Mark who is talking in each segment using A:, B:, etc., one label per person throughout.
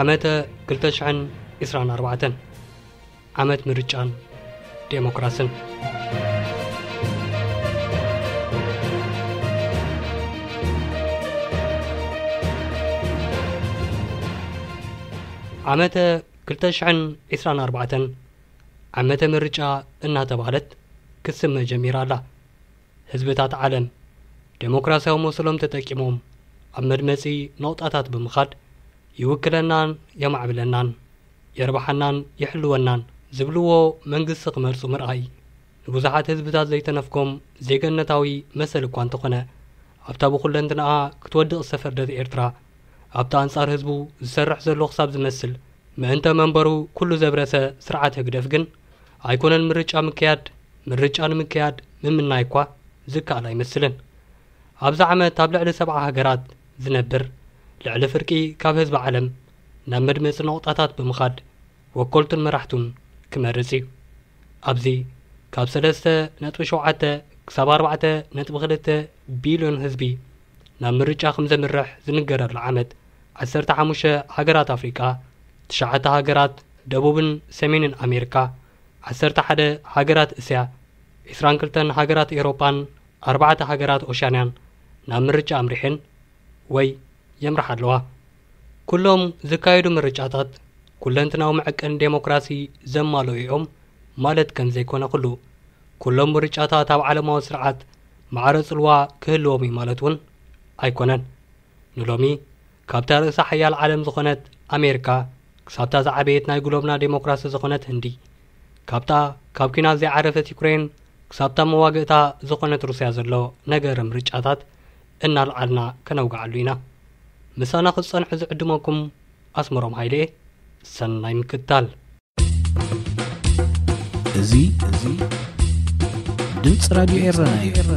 A: ዓመተ 224 ዓመት ምርጫን ዴሞክራስን ዓመተ 224 ዓመተ ምርጫ እናተባህለት ክስመ ጀሚራ ኣላ ህዝብታት ዓለም ዴሞክራስያዊ መስሎም ተጠቂሞም ኣብ መድመፂ ነቑጣታት ብምኻድ ይውክለናን የማዕብለናን የርባሓናን የሕልወናን ዝብልዎ መንግስቲ ክመርጹ ምርኣይ ንብዙሓት ህዝብታት ዘይተነፍኮም ዜገነታዊ መሰል እኳ እንተኾነ ኣብታ ብኹለንቲ ክትወድቕ ዝተፈርደት ኤርትራ ኣብቲ ኣንጻር ህዝቡ ዝሰርሕ ዘሎ ክሳብ ዝመስል ምእንተ መንበሩ ኩሉ ዘብረሰ ስርዓት ህግደፍ ግን ኣይኮነን ምርጫ ምክያድ ምርጫ ንምክያድ ምምናይ እኳ ዝከኣል ኣይመስልን ኣብዚ ዓመት ኣብ ልዕሊ ሰብዓ ሃገራት ዝነብር ልዕሊ ፍርቂ ካብ ህዝቢ ዓለም ናብ መድመፂ ነቑጣታት ብምኻድ ወከልቱን መራሕቱን ክመርጽ እዩ ኣብዚ ካብ 3.7 ክሳብ 4.2 ቢልዮን ህዝቢ ናብ ምርጫ ከም ዘምርሕ ዝንገረሉ ዓመት 15 ሃገራት ኣፍሪቃ 9 ሃገራት ደቡብን ሰሜንን ኣሜሪካ 11 ሃገራት እስያ 22 ሃገራት ኤውሮጳን 4 ሃገራት ኦሻንያን ናብ ምርጫ ኣምሪሕን ወይ የምራሕ ኣለዋ ኩሎም ዝካየዱ ምርጫታት ኩለንትናዊ መዐቀን ዴሞክራሲ ኦም ማለት ከም ዘይኮነ ኩሉ ኩሎም ምርጫታት ኣብ ዓለማዊ ስርዓት ማዕረ ጽልዋ ክህልዎም እዩ ማለት እውን ኣይኮነን ንሎሚ ካብታ ርእሳ ሓያል ዓለም ዝኾነት ኣሜሪካ ክሳብታ ዝዓበየት ናይ ጉሎብና ዴሞክራሲ ዝኾነት ህንዲ ካብታ ካብ ኩና ዘይዓረፈት ዩክሬን ክሳብታ መዋግእታ ዝኾነት ሩስያ ዘሎ ነገር ምርጫታት እናልዓልና ከነውግዓሉ ኢና ምሳና ክትጸንሑ ዝዕድመኩም ኣስመሮም ሃይለ ሰናይ ምክታል እዚ እዚ ድምፂ ራድዮ ኤረና እዩ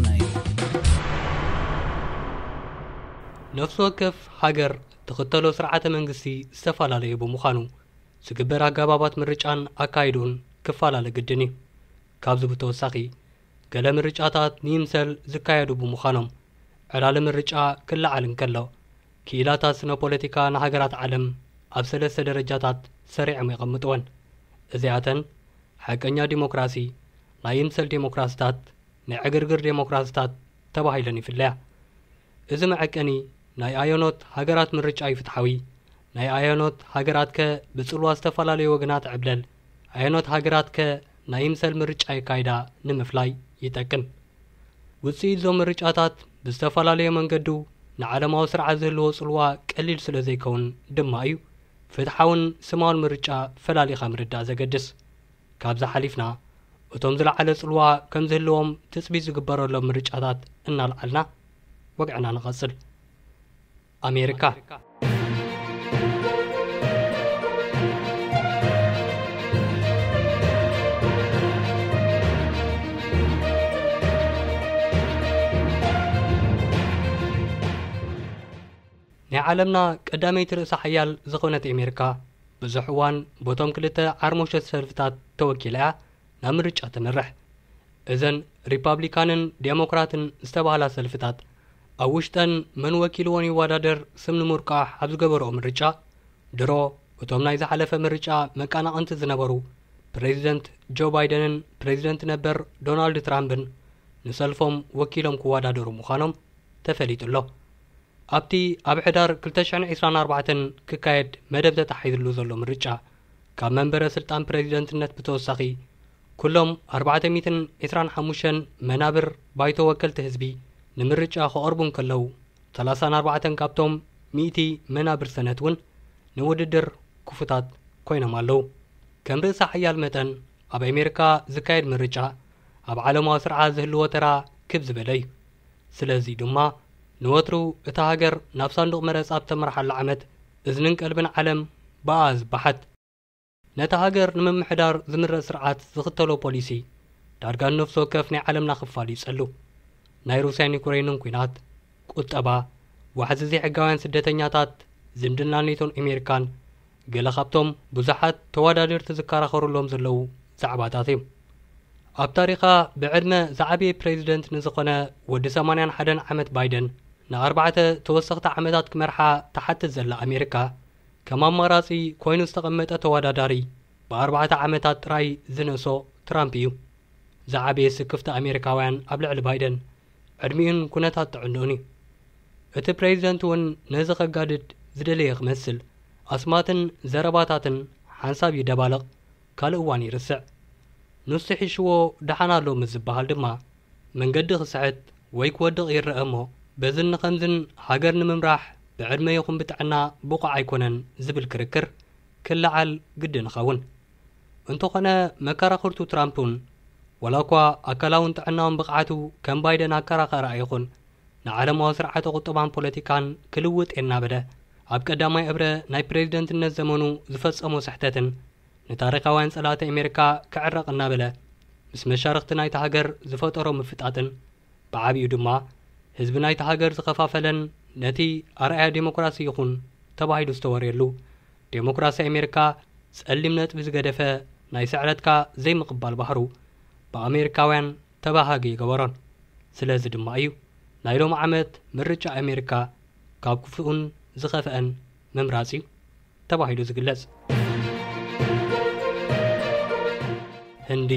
A: ነፍሲ ወከፍ ሃገር ትኽተሎ ስርዓተ መንግስቲ ዝተፈላለዩ ብምዃኑ ዝግበር ኣገባባት ምርጫን ኣካይዱን ክፈላለ ግድን እዩ ካብዚ ብተወሳኺ ገለ ምርጫታት ንይምሰል ዝካየዱ ብምዃኖም ዕላሊ ምርጫ ክለዓልን ከሎ ክኢላታት ስነ ፖለቲካ ንሃገራት ዓለም ኣብ ሰለስተ ደረጃታት ሰሪዖም የቐምጥወን እዚኣተን ሓቀኛ ዲሞክራሲ ናይ እምሰል ዴሞክራሲታት ናይ ዕግርግር ዴሞክራሲታት ተባሂለን ይፍለያ እዚ መዐቀኒ ናይ ኣዮኖት ሃገራት ምርጫ ይፍትሓዊ ናይ ኣዮኖት ሃገራት ከ ብፅልዋ ዝተፈላለዩ ወገናት ዕብለል ኣዮኖት ሃገራት ከ ናይ ምሰል ምርጫ ይካይዳ ንምፍላይ ይጠቅም ውፅኢት ዞም ምርጫታት ብዝተፈላለየ መንገዱ ንዓለማዊ ስርዓት ዘህልዎ ጽልዋ ቀሊል ስለ ዘይከውን ድማ እዩ ፍትሓውን ስማውን ምርጫ ፈላለኻ ምርዳእ ዘገድስ ካብዛ ሓሊፍና እቶም ዝለዓለ ጽልዋ ከም ዝህልዎም ትፅቢት ዝግበረሎም ምርጫታት እናልዓልና ወግዕና ንቐጽል ኣሜሪካ ናይ ዓለምና ቀዳመይቲ ርእሲ ሓያል ዝኾነት ኤሜሪካ ብዙሕ እዋን ቦቶም ክልተ ዓርሞሸት ሰልፍታት ተወኪላ እያ ናብ ምርጫ ትመርሕ እዘን ሪፓብሊካንን ዴሞክራትን ዝተባህላ ሰልፍታት ኣብ ውሽጠን መን ወኪልዎን ይወዳደር ስም ንምርቃሕ ኣብ ዝገበርኦ ምርጫ ድሮ እቶም ናይ ዝሓለፈ ምርጫ መቃናቕንቲ ዝነበሩ ፕሬዚደንት ጆ ባይደንን ፕሬዚደንት ነበር ዶናልድ ትራምፕን ንሰልፎም ወኪሎም ክወዳደሩ ምዃኖም ተፈሊጡ ኣሎ ኣብቲ ኣብ ሕዳር 224 ክካየድ መደብ ተታሒዝሉ ዘሎ ምርጫ ካብ መንበረ ስልጣን ፕሬዚደንትነት ብተወሳኺ ኩሎም 425 መናብር ባይቶ ወከልቲ ህዝቢ ንምርጫ ከቐርቡ እንከለዉ 34 ካብቶም 100 መናብር ሰነት እውን ንውድድር ክፉታት ኮይኖም ኣለዉ ከም ርእሳ ሓያል መጠን ኣብ ኣሜሪካ ዝካየድ ምርጫ ኣብ ዓለማዊ ስርዓ ዝህልዎ ተራ ክብ ዝበለ እዩ ስለዚ ድማ ንወትሩ እታ ሃገር ናብ ሳንዱቕ መረጻ ብተመርሓሉ ዓመት እዝንንቀልብን ዓለም ብኣ ዝባሓት ነታ ሃገር ንምምሕዳር ዝምርአ ስርዓት ዝኽተሎ ፖሊሲ ዳርጋ ነፍሶወከፍ ናይ ዓለምና ኽፋል ይጸሉ ናይ ሩስያን ዩኩረይንን ኲናት ቊጠባ ዋሕዚእዘ ሕጋውያን ስደተኛታት ዝምድናነይቶን ኣሜሪካን ገለ ኻብቶም ብዙሓት ተወዳድርቲ ዝከራኸሩሎም ዘለዉ ዛዕባታት እዩ ኣብ ታሪኻ ብዕድመ ዛዓብየ ፕሬዚደንት ንዝኾነ ወዲ 801ደ ዓመት ባይደን ንኣርባዕተ ተወሰኽቲ ዓመታት ክመርሓ ተሓትት ዘላ ኣሜሪካ ከም ኣማራጺ ኮይኑ ዝተቐመጠ ተወዳዳሪ ብኣርባዕተ ዓመታት ጥራይ ዝነሶ ትራምፕ እዩ ዝዓበየ ስክፍቲ ኣሜሪካውያን ኣብ ልዕሊ ባይደን ዕድሚኡን ኩነታት ጥዕንኡን እዩ እቲ ፕሬዚደንት እውን ነዚ ኸጋድድ ዝደለየ ክመስል ኣስማትን ዘረባታትን ሓንሳብ ይደባለቕ ካልእ እዋን ይርስዕ ንሱ ሒሽዎ ደሓና ኣሎ ምስ ዝበሃል ድማ መንገዲ ክስሕት ወይ ክወድቕ ይረአ እሞ በዝ ንኸምዝን ሃገር ንምምራሕ ብዕድመይኹን ብጥዕና ብቑዓ ኣይኮነን ዝብል ክርክር ክላዓል ግዲ ንኸውን እንተኾነ መከራኽርቱ ትራምፕእን ዋላ እኳ ኣካላውን ጥዕናውን ብቕዓቱ ከም ባይደን ኣከራኸር ይኹን ንዓለማዊ ስርዓተ ቝጥባን ፖለቲካን ክልውጥ የና በለ ኣብ ቀዳማይ ዕብረ ናይ ፕሬዚደንትነት ዘመኑ ዝፈጸሞ ስሕተትን ንታሪኻውያን ጸላተ ኣሜሪካ ክዕረቕና በለ ምስ መሻርኽቲ ናይቲ ሃገር ዝፈጠሮ ምፍጣጥን ብዓብኡ ድማ ህዝቢ ናይቲ ሃገር ዝኸፋፈለን ነቲ ኣርኣያ ዴሞክራሲ ይኹን ተባሂሉ ዝተወርየሉ ዴሞክራሲ ኣሜሪካ ጸሊም ነጥቢ ዝገደፈ ናይ ስዕረትካ ዘይምቕባል ባህሩ ብኣሜሪካውያን ተባሃጊ ይገበሮን ስለዚ ድማ እዩ ናይ ሎሚ ዓመት ምርጫ ኣሜሪካ ካብ ክፉኡን ዝኸፍአን ምምራፅ እዩ ተባሂሉ ዝግለጽ ህንዲ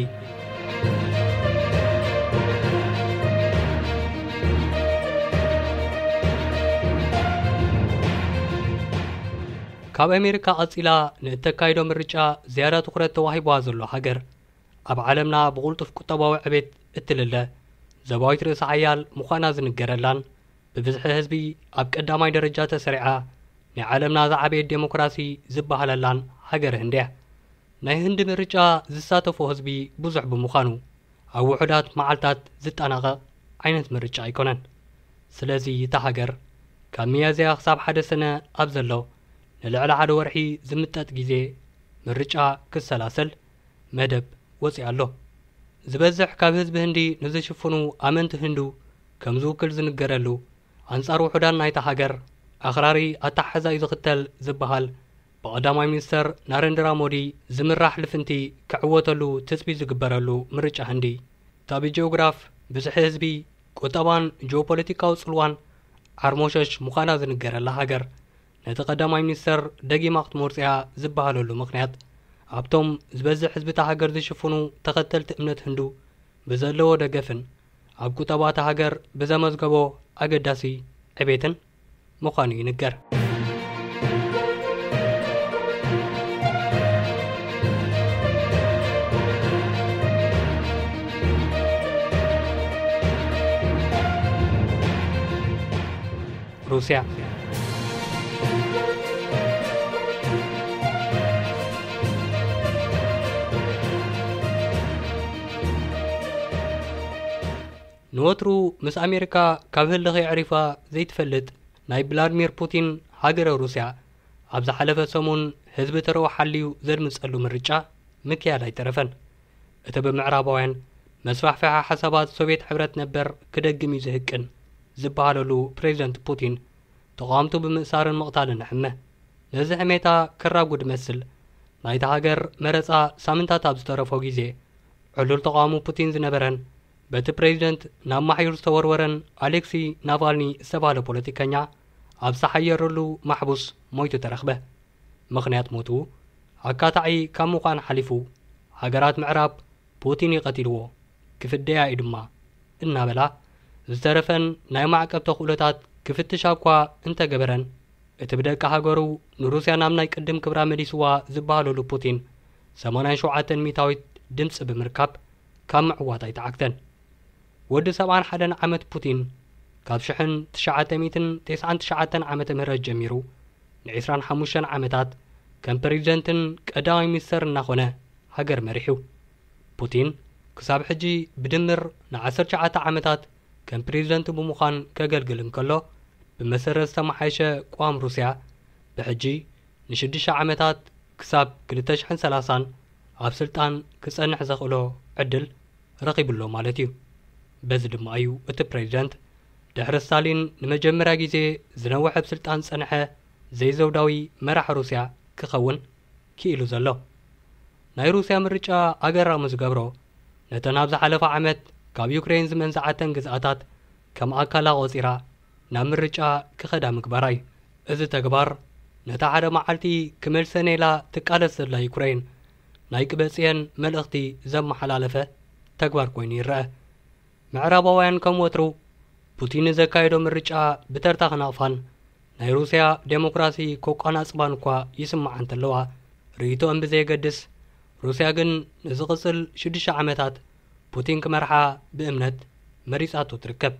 A: ካብ ኣሜሪካ ቐጺላ ንእተካይዶ ምርጫ ዝያዳ ትዅረት ተዋሂቦዋ ዘሎ ሃገር ኣብ ዓለምና ብቝልጡፍ ቊጠባዊ ዕቤት እትልለ ዘባዊት ርእሲ ሓያል ምዃና ዝንገረላን ብብዝሒ ህዝቢ ኣብ ቀዳማይ ደረጃ ተሰሪዓ ናይ ዓለምና ዛዕበየት ዴሞክራሲ ዝበህለላን ሃገር ህንዲያ ናይ ህንዲ ምርጫ ዝሳተፎ ህዝቢ ብዙሕ ብምዃኑ ኣብ ውሑዳት መዓልትታት ዝጠናቐቕ ዓይነት ምርጫ ኣይኮነን ስለዚ እታ ሃገር ካብ መያዝያ ኽሳብ ሓደ ሰነ ኣብ ዘሎ ንልዕሊ ሓደ ወርሒ ዝምጠጥ ግዜ ምርጫ ክሰላሰል መደብ ወፂእ ኣሎ ዝበዝሕ ካብ ህዝቢ ህንዲ ንዝሽፍኑ ኣመንቲ ህንዱ ከም ዝውክል ዝንገረሉ ኣንጻር ውሑዳን ናይታ ሃገር ኣኽራሪ ኣታሓሕዛ እዩ ዝኽተል ዝበሃል ብቐዳማይ ሚኒስተር ናረንድራ ሞዲ ዝምራሕ ልፍንቲ ክዕወተሉ ትፅቢት ዝግበረሉ ምርጫ ህንዲ ታብ ጂኦግራፍ ብዙሒ ህዝቢ ቁጠባን ጂኦፖለቲካዊ ጽልዋን ዓርሞሸሽ ምዃና ዝንገረላ ሃገር ነቲ ቀዳማይ ሚኒስተር ደጊ ማክትሞር ዝበሃለሉ ምኽንያት ኣብቶም ዝበዝሕ ህዝብታ ሃገር ዝሽፍኑ ተኸተልቲ እምነት ህንዱ ብዘለዎ ደገፍን ኣብ ቁጠባታ ሃገር ብዘመዝገቦ ኣገዳሲ ዕቤትን ምዃኑ ይንገር ሩስያ ንወትሩ ምስ ኣሜሪካ ካብ ህልኺ ዕሪፋ ዘይትፈልጥ ናይ ብላድሚር ፑቲን ሃገረ ሩስያ ኣብ ዝሓለፈ ሰሙን ህዝቢ ተረወ ሓልዩ ዘድምጸሉ ምርጫ ምክያድ ኣይተረፈን እቲ ብምዕራባውያን መስፋሕፍሓ ሓሳባት ሶቤት ሕብረት ነበር ክደግም እዩ ዝህቅን ዝበሃለሉ ፕሬዚደንት ፑቲን ተቋምቱ ብምእሳርን ምቕታልን ኣሕመ ነዚ ሕሜታ ከራጉድ መስል ናይቲ ሃገር መረፃ ሳምንታት ኣብ ዝተረፎ ግዜ ዕሉል ተቃውሞ ፑቲን ዝነበረን በቲ ፕሬዚደንት ናብ ማሕዩር ዝተወርወረን ኣሌክሲ ናቫልኒ ዝተባህለ ፖለቲከኛ ኣብ ዝሓየረሉ ማሕቡስ ሞይቱ ተረኽበ ምኽንያት ሞቱ ኣካታዒ ካብ ምዃን ሓሊፉ ሃገራት ምዕራብ ፑቲን ይቐቲልዎ ክፍደያ እዩ ድማ እናበላ ዝተረፈን ናይ ማዕቀብ ተኽእሎታት ክፍትሽ ኣኳ እንተ ገበረን እቲ ብደቂ ሃገሩ ንሩስያ ናብ ናይ ቅድም ክብራ መዲስዋ ዝበሃለሉ ፑቲን 870ታዊት ድምፂ ብምርካብ ካብ ምዕዋት ኣይተዓግተን ወዲ 71 ዓመት ፑቲን ካብ 999 ዓ ምህት ጀሚሩ ን25 ዓመታት ከም ፕሬዚደንትን ቀዳማይ ሚኒስተር እናኾነ ሃገር መሪሕ ፑቲን ክሳብ ሕጂ ብድምር ን 19 ዓመታት ከም ፕሬዚደንቲ ብምዃን ኬገልግል ንከሎ ብመሰረት ዝተመሓየሸ ቋም ሩስያ ብሕጂ ንሽዱሽተ ዓመታት ክሳብ 230 ኣብ ስልጣን ክጸንሕ ዘኽእሎ ዕድል ረኺብሎ ማለት እዩ በዚ ድማ እዩ እቲ ፕሬዚደንት ድሕሪ ስታሊን ንመጀመርያ ግዜ ዝነውሐ ብስልጣን ዝጸንሐ ዘይዘውዳዊ መራሕ ሩስያ ክኸውን ክኢሉ ዘሎ ናይ ሩስያ ምርጫ ኣገራሚ ዝገብሮ ነተን ኣብ ዝሓለፈ ዓመት ካብ ዩክሬን ዝመንዝዓተን ግዝኣታት ከም ኣካላ ቆፂራ ናብ ምርጫ ክኸዳ ምግባራይ እዚ ተግባር ነታ ሓደ መዓልቲ ክመልሰ ትቃለስ ዘላ ዩኩራይን ናይ ቅበፅየን መልእኽቲ ዘመሓላለፈ ተግባር ኮይኑ ይረአ ምዕራባውያን ከም ወትሩ ፑቲን ዘካየዶ ምርጫ ብተርታ ክናቕፋን ናይ ሩስያ ዴሞክራሲ ኮቋናፅባን እኳ ይስማዓ እንተለዋ ርእቶኦም ብዘየገድስ ሩስያ ግን ንዝቕጽል 6 ዱሽ ዓመታት ፑቲን ክመርሓ ብእምነት መሪፃቶ ትርከብ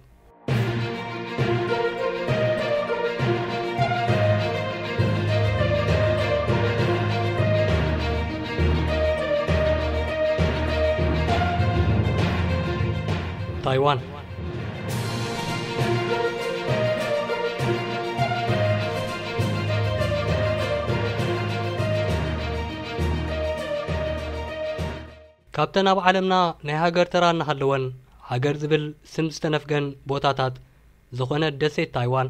A: Taiwán. ካብተን ኣብ ዓለምና ናይ ሃገር ተራ እናሃለወን ሃገር ዝብል ስም ዝተነፍገን ቦታታት ዝኾነ ደሴት ታይዋን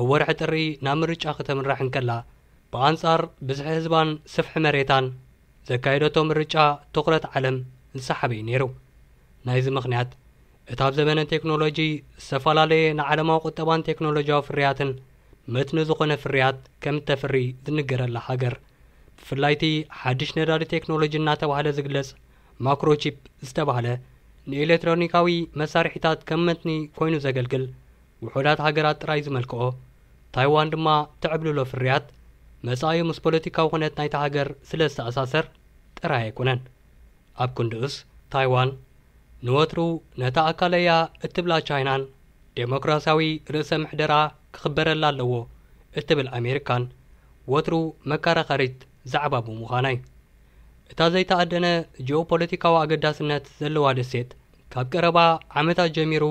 A: ኣብ ወርሒ ጥሪ ናብ ምርጫ ከተምራሕን ከላ ብኣንጻር ብዝሒ ህዝባን ስፍሒ መሬታን ዘካየደቶ ምርጫ ትኹረት ዓለም ዝሰሓበ እዩ ነይሩ ናይዚ ምኽንያት እቲ ኣብ ዘመነ ቴክኖሎጂ ዝተፈላለየ ንዓለማዊ ቁጠባን ቴክኖሎጂያዊ ፍርያትን መትኒ ዝኾነ ፍርያት ከም እተፍሪ ዝንገረላ ሃገር ብፍላይ እቲ ሓድሽ ነዳዲ ቴክኖሎጂ እናተባህለ ዝግለጽ ማክሮቺፕ ዝተባህለ ንኤሌክትሮኒካዊ መሳርሒታት ከም መትኒ ኮይኑ ዘገልግል ውሑዳት ሃገራት ጥራይ ዝመልክኦ ታይዋን ድማ ተዕብልሎ ፍርያት መጻኢ ምስ ፖለቲካዊ ኩነት ናይቲ ሃገር ስለ ዝተኣሳሰር ጥራይ ኣይኮነን ኣብ ክንድእስ ታይዋን ንወትሩ ነታ ኣካለያ እትብላ ቻይናን ዴሞክራሲያዊ ርእሰ ምሕደራ ክኽበረላ ኣለዎ እትብል ኣሜሪካን ወትሩ መከራኸሪት ዛዕባ ብምዃናይ እታ ዘይተኣደነ ጂኦፖለቲካዊ ኣገዳስነት ዘለዋ ደሴት ካብ ቀረባ ዓመታት ጀሚሩ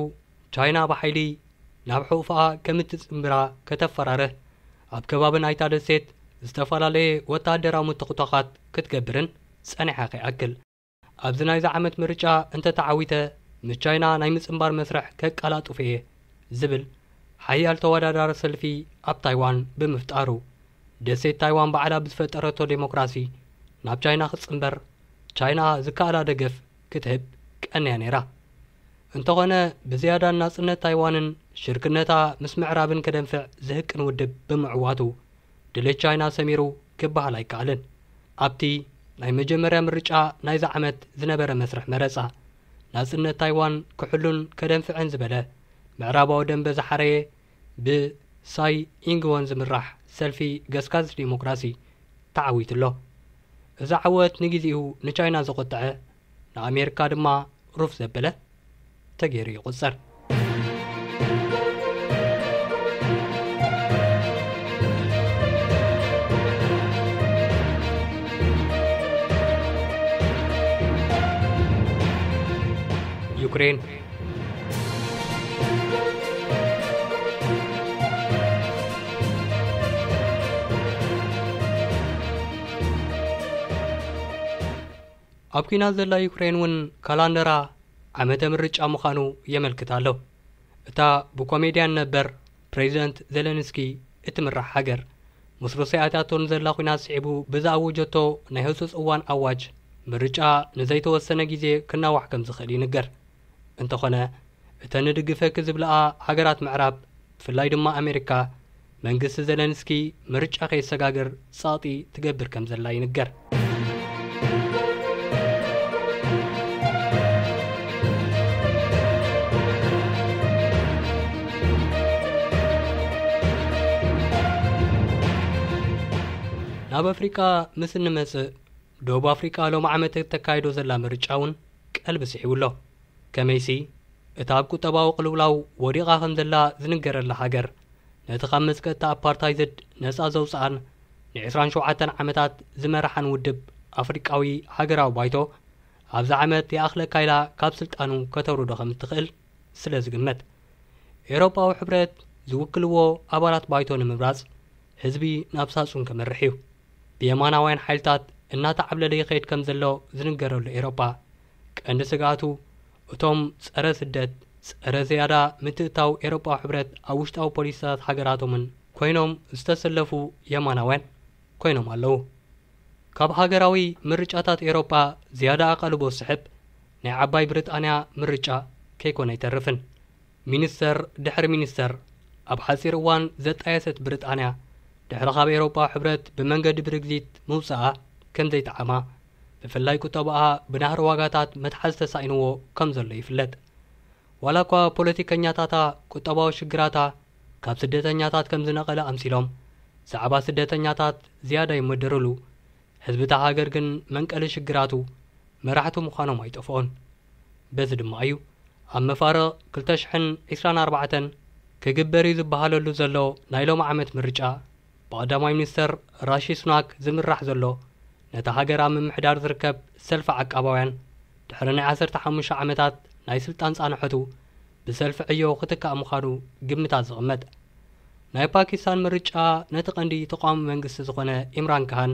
A: ቻይና ብሓይሊ ናብ ሕቑፋኣ ከም እትፅምብራ ከተፈራርህ ኣብ ከባቢ ናይታ ደሴት ዝተፈላለየ ወታደራዊ ምትኽቶኻት ክትገብርን ጸኒሓ ኸይኣክል ኣብዚ ናይዚ ዓመት ምርጫ እንተተዓዊተ ምስ ቻይና ናይ ምፅምባር መስርሕ ከቃላጡፍ እየ ዝብል ሓያል ተወዳዳሪ ሰልፊ ኣብ ታይዋን ብምፍጣሩ ደሴት ታይዋን ባዕላ ብዝፈጠረቶ ዴሞክራሲ ናብ ቻይና ክትፅምበር ቻይና ዝከኣላ ደገፍ ክትህብ ቀንያ ነይራ እንተኾነ ብዝያዳ ናፅነት ታይዋንን ሽርክነታ ምስ ምዕራብን ከደንፍዕ ዝህቅን ውድብ ብምዕዋቱ ድሌት ቻይና ሰሚሩ ክበሃል ኣይከኣልን ኣብቲ ናይ መጀመርያ ምርጫ ናይዚ ዓመት ዝነበረ መስርሕ መረፃ ናጽነት ታይዋን ክሕሉን ከደንፍዐን ዝበለ ምዕራባዊ ደንበ ዝሓረየ ብሳይ ኢንግወን ዝምራሕ ሰልፊ ገስጋዝ ዲሞክራሲ ተዓዊት ኣሎ እዚ ዓወት ንግዜኡ ንቻይና ዘቆጥዐ ንኣሜሪካ ድማ ሩፍ ዘበለ ተገይሩ ይቝጸር ዩክሬን ኣብ ኩናት ዘላ ዩክሬን እውን ካላንደራ ዓመተ ምርጫ ምዃኑ የመልክታኣሎ እታ ብኮሜድያን ነበር ፕሬዚደንት ዜሌንስኪ እትምራሕ ሃገር ምስ ሩስያእታቶን ዘላ ኩናት ስዒቡ ብዝኣውጀቶ ናይ ህፁፅ እዋን ኣዋጅ ምርጫ ንዘይተወሰነ ግዜ ክናዋሕ ከም ዝኽእል ይንገር እንተኾነ እተን ንድግፈኪ ዝብልኣ ሃገራት ምዕራብ ብፍላይ ድማ ኣሜሪካ መንግስቲ ዘለንስኪ ምርጫ ከየሰጋግር ጻጢ ትገብር ከም ዘላ ይንገር ናብ ኣፍሪቃ ምስ እንመጽእ ደቡብ ኣፍሪቃ ሎም ዓመት ተካይዶ ዘላ ምርጫ እውን ቀልቢ ስሒቡ ኣሎ ከመይሲ እታ ኣብ ቁጠባዊ ቕልውላው ወዲቓ ኸም ዘላ ዝንገረላ ሃገር ነቲ ኻብ መስቀጥታ ኣፓርታይ ዘድ ነጻ ዘውፅኣን ን27 ዓመታት ዝመርሓን ውድብ ኣፍሪቃዊ ሓገራዊ ባይቶ ኣብዛ ዓመት የእኽለ ካይላ ካብ ስልጣኑ ከተብርዶ ኸም እትኽእል ስለ ዝግመት ኤሮጳዊ ሕብረት ዝውክልዎ ኣባላት ባይቶ ንምብራጽ ህዝቢ ናብ ሳጹን ከመርሕ እዩ ብየማናውያን ሓይልታት እናቲ ዓብለለ ይኸይድ ከም ዘሎ ዝንገረሉ ኤሮጳ ቀንዲ ስጋኣቱ እቶም ጸረ ስደት ጸረ ዝያዳ ምትእታው ኤሮጳ ሕብረት ኣብ ውሽጣዊ ፖሊስታት ሃገራቶምን ኮይኖም ዝተሰለፉ የማናውያን ኮይኖም ኣለዉ ካብ ሃገራዊ ምርጫታት ኤሮጳ ዝያዳ ኣቓልቦ ስሕብ ናይ ዓባይ ብሪጣንያ ምርጫ ከይኮነ ኣይተርፍን ሚኒስተር ድሕሪ ሚኒስተር ኣብ ሓፂር እዋን ዘጣየሰት ብሪጣንያ ድሕሪ ካብ ኤሮጳ ሕብረት ብመንገዲ ብርግዚት ምውፅኣ ከም ዘይጠዓማ ብፍላይ ኩተብኣ ብናህሪ ዋጋታት መትሓዝ ተሳኢንዎ ከም ዘሎ ይፍለጥ ዋላ እኳ ፖለቲከኛታታ ቁጠባዊ ሽግራታ ካብ ስደተኛታት ከም ዝነቐለ ኣምሲሎም ዛዕባ ስደተኛታት ዝያዳ ይመደረሉ ህዝብታ ሃገር ግን መንቀሊ ሽግራቱ መራሕቱ ምዃኖም ኣይጠፍኦን በዚ ድማ እዩ ኣብ መፋርቕ 224 ክግበር እዩ ዝበሃለሉ ዘሎ ናይ ሎም ዓመት ምርጫ ብቐዳማይ ሚኒስተር ራሺ ስናክ ዝምራሕ ዘሎ ነቲ ሃገር ብ ምምሕዳር ዝርከብ ሰልፊ ዓቃባውያን ድሕሪ ናይ 1ርተሓሙሽተ ዓመታት ናይ ሥልጣን ጻንሐቱ ብሰልፊ ዕዮ ኽትካእ ምዃኑ ግምታት ዝቕመጥ ናይ ፓኪስታን ምርጫ ነቲ ቐንዲ ተቋሚ መንግስቲ ዝኾነ ኤምራን ካህን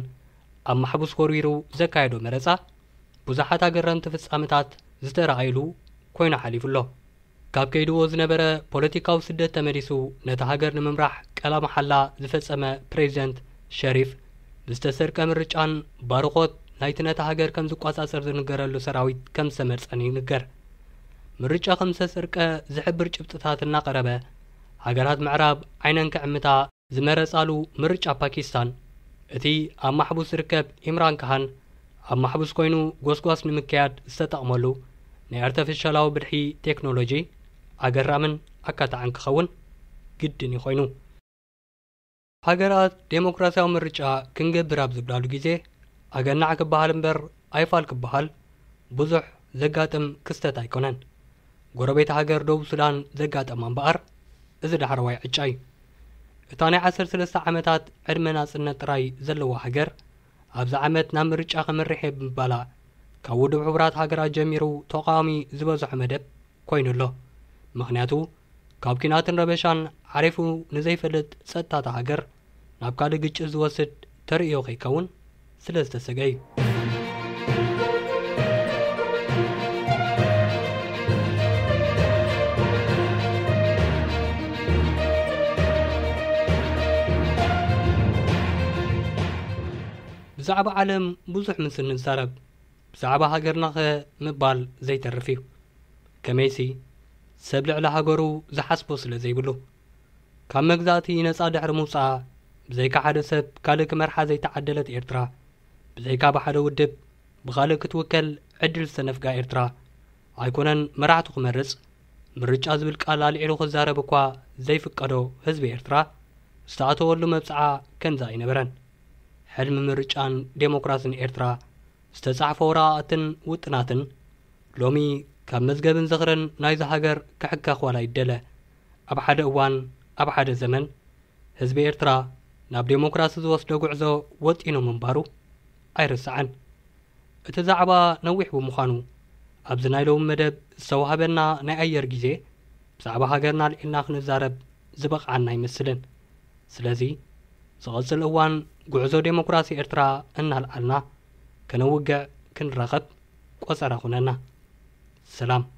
A: ኣብ ማሕቡስ ወርቢሩ ዘካየዶ መረፃ ብዙሓት ኣገረምቲ ፍጻምታት ዝተረእኢሉ ኰይኑ ሓሊፉሎ ካብ ከይድዎ ዝነበረ ፖለቲካዊ ስደት ተመዲሱ ነቲ ሃገር ንምምራሕ ቀላማሓላ ዝፈጸመ ፕሬዚደንት ሸሪፍ ብዝተሰርቀ ምርጫን ባርኾት ናይቲ ነቲ ሃገር ከም ዝቋጻጸር ዝንገረሉ ሰራዊት ከም ዝተመርጸን ይንገር ምርጫ ከም ዝተሰርቀ ዝሕብር ጭብጥታት እናቐረበ ሃገራት ምዕራብ ዓይነን ክዕምታ ዝመረጻሉ ምርጫ ፓኪስታን እቲ ኣብ ማሕቡስ ዝርከብ ኢምራን ካሃን ኣብ ማሕቡስ ኮይኑ ጐስጓስ ንምክያድ ዝተጠቕመሉ ናይ ኣርተፊሻላዊ ብድሒ ቴክኖሎጂ ኣገራምን ኣካታዕን ክኸውን ግድን ይኮይኑ ሃገራት ዴሞክራሲያዊ ምርጫ ክንገብር ኣብ ዝብላሉ ግዜ ኣገናዕ ክበሃል እምበር ኣይፋል ክበሃል ብዙሕ ዘጋጥም ክስተት ኣይኮነን ጎረቤት ሃገር ደቡብ ሱዳን ዘጋጠማ እምበኣር እዚ ዳሕረዋይ ዕጫ እዩ እታ ናይ 13 ዓመታት ዕድመ ናጽነት ጥራይ ዘለዋ ሃገር ኣብዚ ዓመት ናብ ምርጫ ክምርሕ ብምባላ ካብ ውድብ ሕቡራት ሃገራት ጀሚሩ ተቃዋሚ ዝበዝሖ መደብ ኮይኑ ኣሎ ምክንያቱ ካብ ኪናትን ረበሻን ዓሪፉ ንዘይፈልጥ ጸጥታ እታ ሃገር ናብ ካልእ ግጭት ዝወስድ ተርእዮ ኸይከውን ስለ ዝተሰገ እዩ ብዛዕባ ዓለም ብዙሕ ምንስንዛረብ ብዛዕባ ሃገርና ኸ ምባል ዘይተርፍ እዩ ከመይሲ ሰብ ልዕሊ ሃገሩ ዝሓስቦ ስለ ዘይብሉ ካብ መግዛእቲ ነፃ ድሕሪ ምውፃእ ብዘይካ ሓደ ሰብ ካልእ ክመርሓ ዘይተዓደለት ኤርትራ ብዘይካ ብሓደ ውድብ ብኻልእ ክትውከል ዕድል ዝተነፍጋ ኤርትራ ኣይኮነን መራሕቱ ክመርፅ ምርጫ ዝብል ቃል ኣልዒሉ ክዛረብ እኳ ዘይፍቀዶ ህዝቢ ኤርትራ ዝተኣተወሉ መብፅዓ ከምዛ ኣይነበረን ሕልሚ ምርጫን ዴሞክራስን ኤርትራ ዝተጻሕፈ ወረቓቕትን ውጥናትን ሎሚ ካብ መዝገብን ዝኽርን ናይዚ ሃገር ክዕካ ኾን ኣይደለ ኣብ ሓደ እዋን ኣብ ሓደ ዘመን ህዝቢ ኤርትራ ናብ ዴሞክራሲ ዝወስዶ ጉዕዞ ወፂኑ ምንባሩ ኣይርስዓን እቲ ዛዕባ ነዊሕ ብምዃኑ ኣብዚ ናይ ሎሚ መደብ ዝተዋህበና ናይ ኣየር ግዜ ብዛዕባ ሃገርና ልዒልና ክንዛረብ ዝበቕዓና ኣይመስልን ስለዚ ዝቐጽል እዋን ጉዕዞ ዴሞክራሲ ኤርትራ እናልዓልና ከነውግዕ ክንራኸብ ቈጸረ ኹነና slam